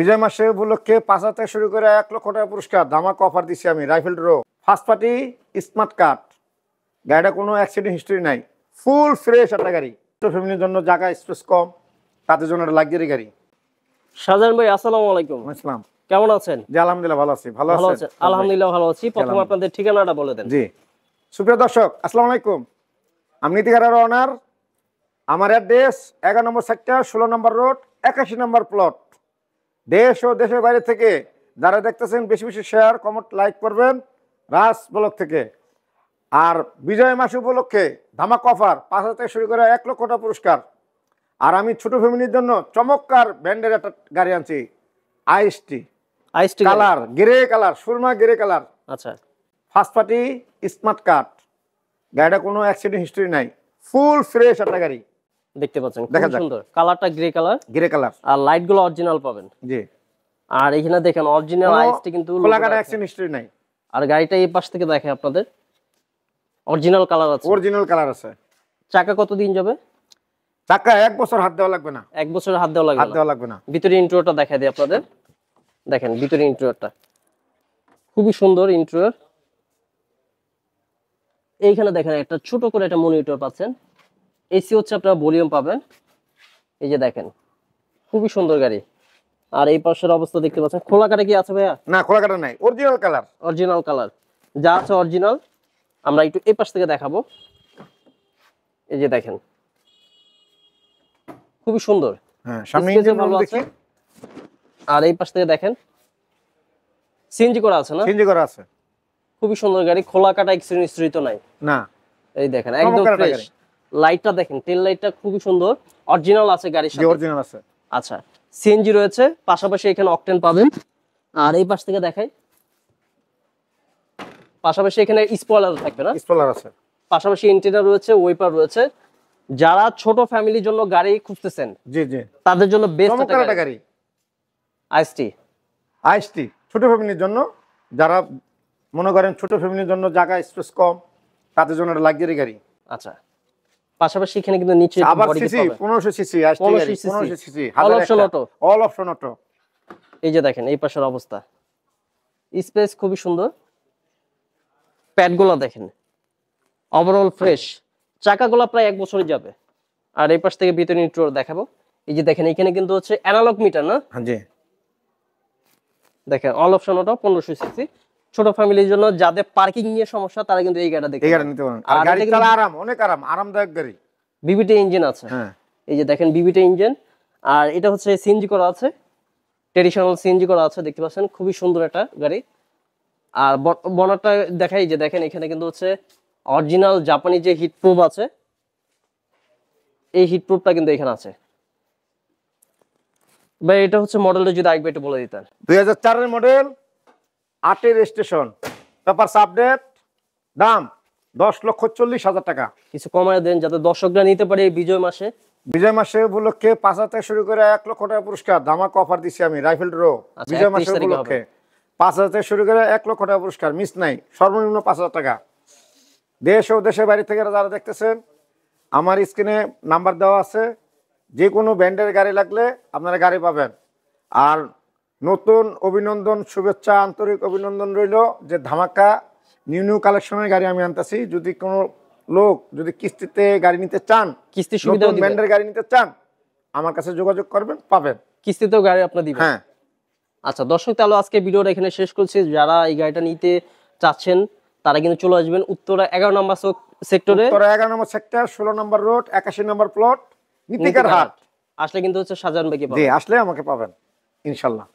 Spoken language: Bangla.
বিজয় মাসের উপলক্ষে পাঁচ হাজার থেকে শুরু করে এক লক্ষ টাকা পুরস্কার ধামাক অফার দিচ্ছি আমি রাইফেল ড্রো ফার্স্ট পার্টি স্মার্ট কার্ড গাড়িটা কোনো অ্যাক্সিডেন্ট হিস্ট্রি নাই ফুল ফ্রেশ একটা গাড়ি ফ্যামিলির জন্য জায়গা স্পেস কম তাদের জন্য একটা লাগজারি গাড়ি শাহজাহান ভাই আসসালামু আলাইকুম আসসালাম কেমন আছেন জি আলহামদুলিল্লাহ ভালো আছি ভালো আছেন আলহামদুলিল্লাহ ভালো আছি প্রথমে আপনাদের ঠিকানাটা বলে দেন জি সুপ্রিয় দর্শক আসসালামু আলাইকুম আমি নীতিকার অনার আমার অ্যাড্রেস এগারো নম্বর সেক্টর ষোলো নম্বর রোড একাশি নম্বর প্লট দেশ ও দেশের বাইরে থেকে যারা দেখতেছেন বেশি বেশি শেয়ার কমেন্ট লাইক করবেন রাজ ব্লক থেকে আর বিজয় মাস উপলক্ষে ধামাক অফার পাঁচ হাজার থেকে শুরু করে এক লক্ষ টাকা পুরস্কার আর আমি ছোট ফ্যামিলির জন্য চমৎকার ব্র্যান্ডের একটা গাড়ি আনছি আইসটি আইসটি কালার গ্রে কালার সুরমা গ্রে কালার আচ্ছা ফার্স্ট পার্টি স্মার্ট কার্ড গাড়িটা কোনো অ্যাক্সিডেন্ট হিস্ট্রি নাই ফুল ফ্রেশ একটা গাড়ি দেখতে পাচ্ছেন খুব সুন্দর কালারটা গ্রে কালার গ্রে কালার আর লাইট গুলো অরিজিনাল পাবেন জি আর এখানে দেখেন অরিজিনাল আইসটি কিন্তু কোলাকাটা অ্যাকশন হিস্ট্রি নাই আর গাড়িটা এই পাশ থেকে দেখে আপনাদের অরিজিনাল কালার আছে অরিজিনাল কালার আছে চাকা কত দিন যাবে চাকা এক বছর হাত দেওয়া লাগবে না এক বছর হাত দেওয়া লাগবে হাত দেওয়া লাগবে না ভিতরে ইন্টেরিয়রটা দেখা দিই আপনাদের দেখেন ভিতরে ইন্টেরিয়রটা খুবই সুন্দর ইন্টেরিয়র এইখানে দেখেন একটা ছোট করে একটা মনিটর পাচ্ছেন এসি হচ্ছে আপনারা ভলিউম পাবেন এই যে দেখেন খুবই সুন্দর গাড়ি আর এই পাশের অবস্থা দেখতে পাচ্ছেন খোলা কাটা কি আছে ভাইয়া না খোলা কাটা নাই অরিজিনাল কালার অরিজিনাল কালার যা আছে অরিজিনাল আমরা একটু এই পাশ থেকে দেখাবো এই যে দেখেন খুবই সুন্দর হ্যাঁ সামনে ভালো আছে আর এই পাশ থেকে দেখেন সিএনজি করা আছে না সিএনজি করা আছে খুবই সুন্দর গাড়ি খোলা কাটা এক্সিডেন্ট তো নাই না এই দেখেন একদম লাইটটা দেখেন টেল লাইটটা খুবই সুন্দর অরিজিনাল আছে গাড়ির সাথে অরিজিনাল আছে আচ্ছা সিএনজি রয়েছে পাশাপাশি এখানে অকটেন পাবেন আর এই পাশ থেকে দেখাই পাশাপাশি এখানে স্পয়লার থাকবে না স্পয়লার আছে পাশাপাশি ইন্টেরিয়র রয়েছে ওয়াইপার রয়েছে যারা ছোট ফ্যামিলির জন্য গাড়ি খুঁজতেছেন জি জি তাদের জন্য বেস্ট একটা গাড়ি আইএসটি আইএসটি ছোট ফ্যামিলির জন্য যারা মনে করেন ছোট ফ্যামিলির জন্য জায়গা স্পেস কম তাদের জন্য একটা লাক্সারি গাড়ি আচ্ছা পাশাপাশি এখানে কিন্তু নিচে এই যে দেখেন এই পাশের অবস্থা স্পেস খুবই সুন্দর প্যাডগুলো দেখেন ওভারঅল ফ্রেশ চাকাগুলো প্রায় এক বছরই যাবে আর এই পাশ থেকে ভিতরে ইন্ট্রোর দেখাবো এই যে দেখেন এখানে কিন্তু হচ্ছে অ্যানালগ মিটার না হ্যাঁ, জি দেখেন অল অপশন ওটা পনেরোশো সিসি ছোট ফ্যামিলির জন্য যাদের পার্কিং নিয়ে সমস্যা তারা কিন্তু এই গাড়িটা দেখতে গাড়ি নিতে পারেন আর গাড়ি চালা আরাম অনেক আরাম আরামদায়ক গাড়ি বিবিটি ইঞ্জিন আছে হ্যাঁ এই যে দেখেন বিবিটি ইঞ্জিন আর এটা হচ্ছে সিএনজি করা আছে ট্রেডিশনাল সিএনজি করা আছে দেখতে পাচ্ছেন খুবই সুন্দর একটা গাড়ি আর বনারটা দেখাই যে দেখেন এখানে কিন্তু হচ্ছে অরিজিনাল জাপানি যে হিটপ্রুফ আছে এই হিটপ্রুফটা কিন্তু এখানে আছে ভাই এটা হচ্ছে মডেলটা যদি আরেকবার একটু বলে দিতেন দুই হাজার চারের মডেল আটের স্টেশন পেপার আপডেট দাম দশ লক্ষ চল্লিশ হাজার টাকা কিছু কমায় দেন যাতে দর্শকরা নিতে পারে বিজয় মাসে বিজয় মাসে উপলক্ষে পাঁচ হাজার থেকে শুরু করে এক লক্ষ টাকা পুরস্কার ধামাকা অফার দিচ্ছি আমি রাইফেল রো আচ্ছা, বিজয় মাসে উপলক্ষে পাঁচ হাজার থেকে শুরু করে এক লক্ষ টাকা পুরস্কার মিস নাই সর্বনিম্ন পাঁচ হাজার টাকা দেশ ও দেশের বাইরে থেকে যারা দেখতেছেন আমার স্ক্রিনে নাম্বার দেওয়া আছে যে কোনো ব্যান্ডের গাড়ি লাগলে আপনারা গাড়ি পাবেন আর নতুন অভিনন্দন শুভেচ্ছা আন্তরিক অভিনন্দন রইল যে ধামাকা নিউ নিউ কালেকশনের গাড়ি আমি আনতেছি যদি কোনো লোক যদি কিস্তিতে গাড়ি নিতে চান কিস্তি সুবিধা ব্র্যান্ডের গাড়ি নিতে চান আমার কাছে যোগাযোগ করবেন পাবেন কিস্তিতেও গাড়ি আপনার দিবেন হ্যাঁ আচ্ছা দর্শক তাহলে আজকে ভিডিওটা এখানে শেষ করছি যারা এই গাড়িটা নিতে চাচ্ছেন তারা কিন্তু চলে আসবেন উত্তরা এগারো নম্বর সেক্টরে উত্তরা এগারো নম্বর সেক্টর ষোলো নম্বর রোড একাশি নম্বর প্লট নীতিকার হাট আসলে কিন্তু হচ্ছে সাজান বাকি আসলে আমাকে পাবেন ইনশাল্লাহ